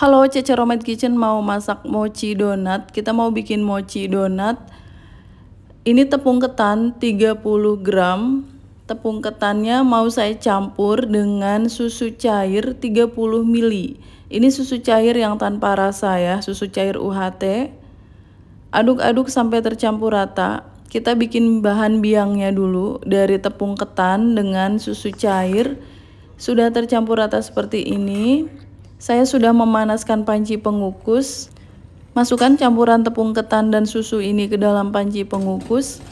Halo Cece Romet Kitchen mau masak mochi donat. Kita mau bikin mochi donat. Ini tepung ketan 30 gram. Tepung ketannya mau saya campur dengan susu cair 30 ml. Ini susu cair yang tanpa rasa ya, susu cair UHT. Aduk-aduk sampai tercampur rata. Kita bikin bahan biangnya dulu dari tepung ketan dengan susu cair. Sudah tercampur rata seperti ini saya sudah memanaskan panci pengukus. Masukkan campuran tepung ketan dan susu ini ke dalam panci pengukus.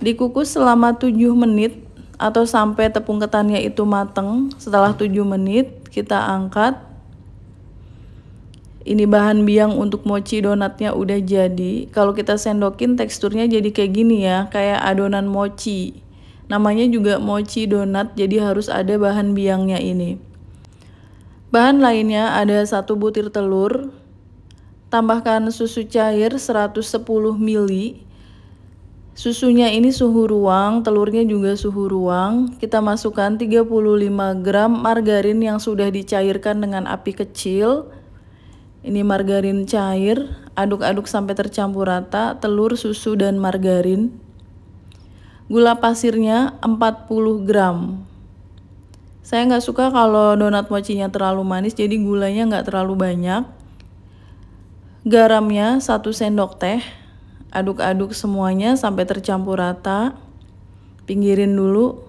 Dikukus selama 7 menit atau sampai tepung ketannya itu matang. Setelah 7 menit, kita angkat. Ini bahan biang untuk mochi donatnya udah jadi. Kalau kita sendokin teksturnya jadi kayak gini ya, kayak adonan mochi. Namanya juga mochi donat, jadi harus ada bahan biangnya ini. Bahan lainnya ada satu butir telur, tambahkan susu cair 110 ml. Susunya ini suhu ruang, telurnya juga suhu ruang. Kita masukkan 35 gram margarin yang sudah dicairkan dengan api kecil. Ini margarin cair, aduk-aduk sampai tercampur rata, telur, susu, dan margarin. Gula pasirnya 40 gram. Saya nggak suka kalau donat mochinya terlalu manis, jadi gulanya nggak terlalu banyak. Garamnya 1 sendok teh. Aduk-aduk semuanya sampai tercampur rata. Pinggirin dulu.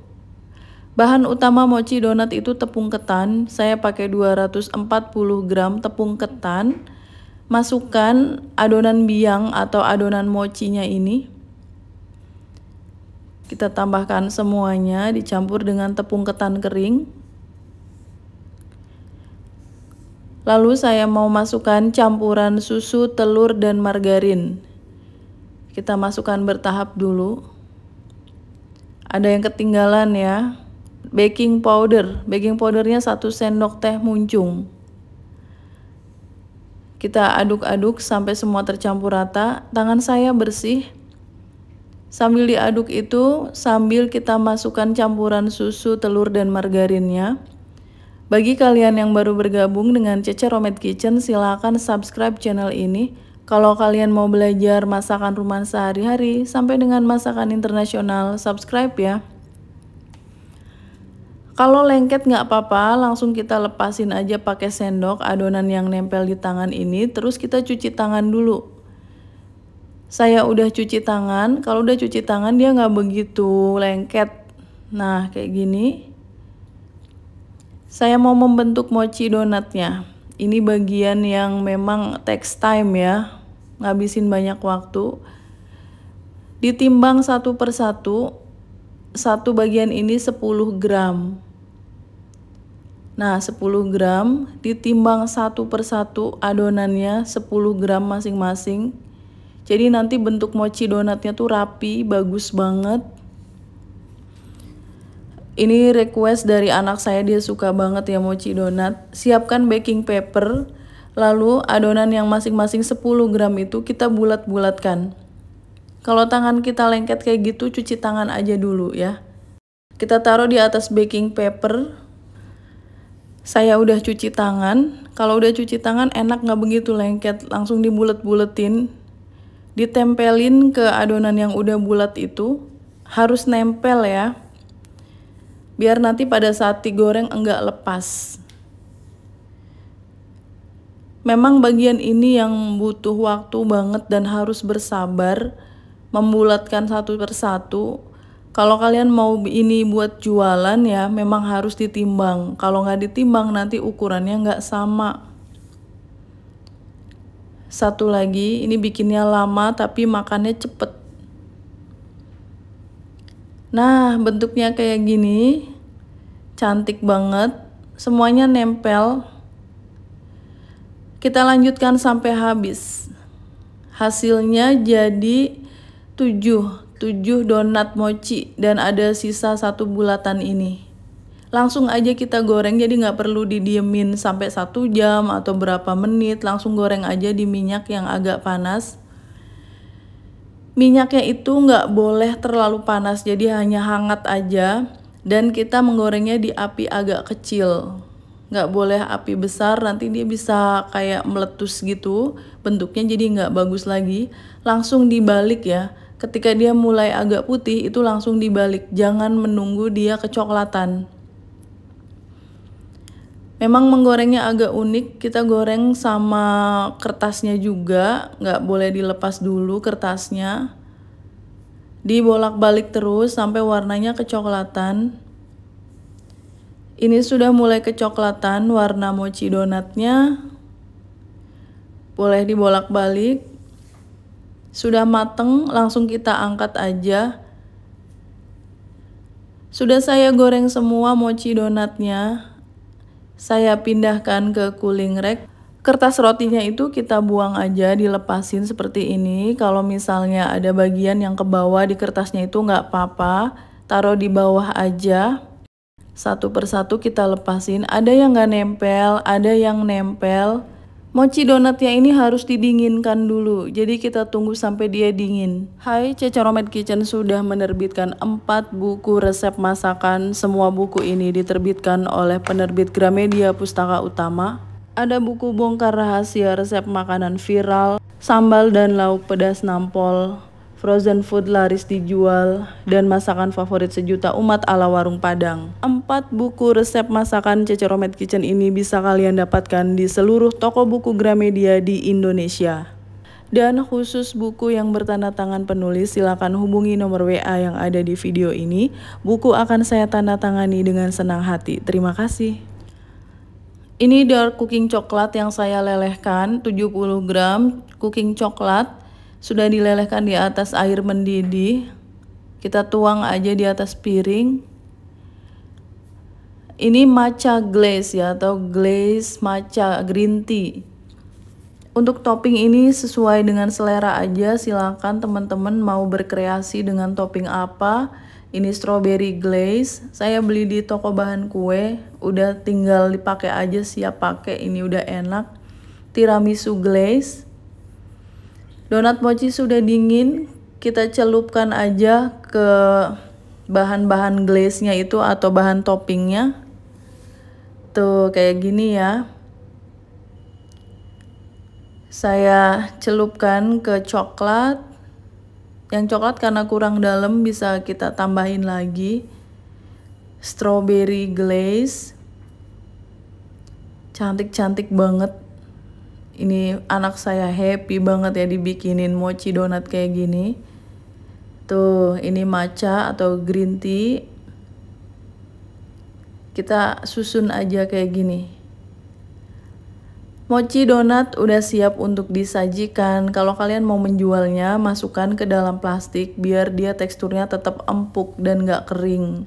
Bahan utama mochi donat itu tepung ketan. Saya pakai 240 gram tepung ketan. Masukkan adonan biang atau adonan mochinya ini. Kita tambahkan semuanya dicampur dengan tepung ketan kering. Lalu saya mau masukkan campuran susu, telur, dan margarin. Kita masukkan bertahap dulu. Ada yang ketinggalan ya. Baking powder. Baking powdernya 1 sendok teh muncung. Kita aduk-aduk sampai semua tercampur rata. Tangan saya bersih. Sambil diaduk itu, sambil kita masukkan campuran susu, telur, dan margarinnya. Bagi kalian yang baru bergabung dengan Cece Romet Kitchen, silakan subscribe channel ini. Kalau kalian mau belajar masakan rumah sehari-hari sampai dengan masakan internasional, subscribe ya. Kalau lengket nggak apa-apa, langsung kita lepasin aja pakai sendok adonan yang nempel di tangan ini, terus kita cuci tangan dulu saya udah cuci tangan kalau udah cuci tangan dia nggak begitu lengket nah kayak gini saya mau membentuk mochi donatnya ini bagian yang memang takes time ya ngabisin banyak waktu ditimbang satu persatu satu bagian ini 10 gram Nah, 10 gram ditimbang satu persatu adonannya 10 gram masing-masing. Jadi nanti bentuk mochi donatnya tuh rapi, bagus banget. Ini request dari anak saya dia suka banget ya mochi donat. Siapkan baking paper, lalu adonan yang masing-masing 10 gram itu kita bulat-bulatkan. Kalau tangan kita lengket kayak gitu, cuci tangan aja dulu ya. Kita taruh di atas baking paper. Saya udah cuci tangan. Kalau udah cuci tangan enak nggak begitu lengket, langsung dibulet-buletin ditempelin ke adonan yang udah bulat itu harus nempel ya biar nanti pada saat digoreng enggak lepas memang bagian ini yang butuh waktu banget dan harus bersabar membulatkan satu persatu kalau kalian mau ini buat jualan ya memang harus ditimbang kalau nggak ditimbang nanti ukurannya nggak sama satu lagi, ini bikinnya lama tapi makannya cepet. Nah, bentuknya kayak gini. Cantik banget. Semuanya nempel. Kita lanjutkan sampai habis. Hasilnya jadi 7, 7 donat mochi dan ada sisa satu bulatan ini langsung aja kita goreng jadi nggak perlu didiemin sampai satu jam atau berapa menit langsung goreng aja di minyak yang agak panas minyaknya itu nggak boleh terlalu panas jadi hanya hangat aja dan kita menggorengnya di api agak kecil nggak boleh api besar nanti dia bisa kayak meletus gitu bentuknya jadi nggak bagus lagi langsung dibalik ya ketika dia mulai agak putih itu langsung dibalik jangan menunggu dia kecoklatan Memang menggorengnya agak unik, kita goreng sama kertasnya juga, nggak boleh dilepas dulu kertasnya. Dibolak-balik terus sampai warnanya kecoklatan. Ini sudah mulai kecoklatan warna mochi donatnya. Boleh dibolak-balik. Sudah mateng, langsung kita angkat aja. Sudah saya goreng semua mochi donatnya saya pindahkan ke cooling rack. Kertas rotinya itu kita buang aja, dilepasin seperti ini. Kalau misalnya ada bagian yang ke bawah di kertasnya itu nggak apa-apa, taruh di bawah aja. Satu persatu kita lepasin, ada yang nggak nempel, ada yang nempel. Mochi donatnya ini harus didinginkan dulu, jadi kita tunggu sampai dia dingin. Hai, Cecaromet Kitchen sudah menerbitkan 4 buku resep masakan. Semua buku ini diterbitkan oleh penerbit Gramedia Pustaka Utama. Ada buku bongkar rahasia resep makanan viral, sambal dan lauk pedas nampol, frozen food laris dijual, dan masakan favorit sejuta umat ala warung Padang. Empat buku resep masakan Ceceromet Kitchen ini bisa kalian dapatkan di seluruh toko buku Gramedia di Indonesia. Dan khusus buku yang bertanda tangan penulis silakan hubungi nomor WA yang ada di video ini. Buku akan saya tanda tangani dengan senang hati. Terima kasih. Ini dark cooking coklat yang saya lelehkan 70 gram cooking coklat sudah dilelehkan di atas air mendidih. Kita tuang aja di atas piring. Ini matcha glaze ya atau glaze matcha green tea. Untuk topping ini sesuai dengan selera aja, silakan teman-teman mau berkreasi dengan topping apa. Ini strawberry glaze, saya beli di toko bahan kue, udah tinggal dipakai aja siap pakai, ini udah enak. Tiramisu glaze, Donat mochi sudah dingin, kita celupkan aja ke bahan-bahan glaze-nya itu atau bahan toppingnya. Tuh, kayak gini ya. Saya celupkan ke coklat. Yang coklat karena kurang dalam bisa kita tambahin lagi. Strawberry glaze. Cantik-cantik banget ini anak saya happy banget ya dibikinin mochi donat kayak gini tuh ini matcha atau green tea kita susun aja kayak gini Mochi donat udah siap untuk disajikan. Kalau kalian mau menjualnya, masukkan ke dalam plastik biar dia teksturnya tetap empuk dan gak kering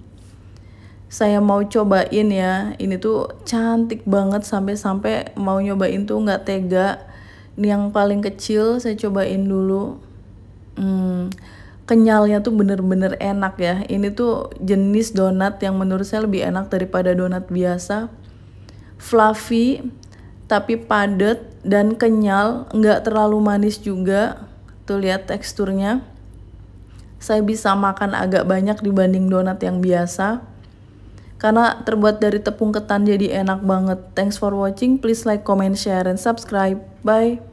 saya mau cobain ya ini tuh cantik banget sampai-sampai mau nyobain tuh nggak tega ini yang paling kecil saya cobain dulu hmm, kenyalnya tuh bener-bener enak ya ini tuh jenis donat yang menurut saya lebih enak daripada donat biasa fluffy tapi padat dan kenyal nggak terlalu manis juga tuh lihat teksturnya saya bisa makan agak banyak dibanding donat yang biasa karena terbuat dari tepung ketan jadi enak banget. Thanks for watching. Please like, comment, share, and subscribe. Bye.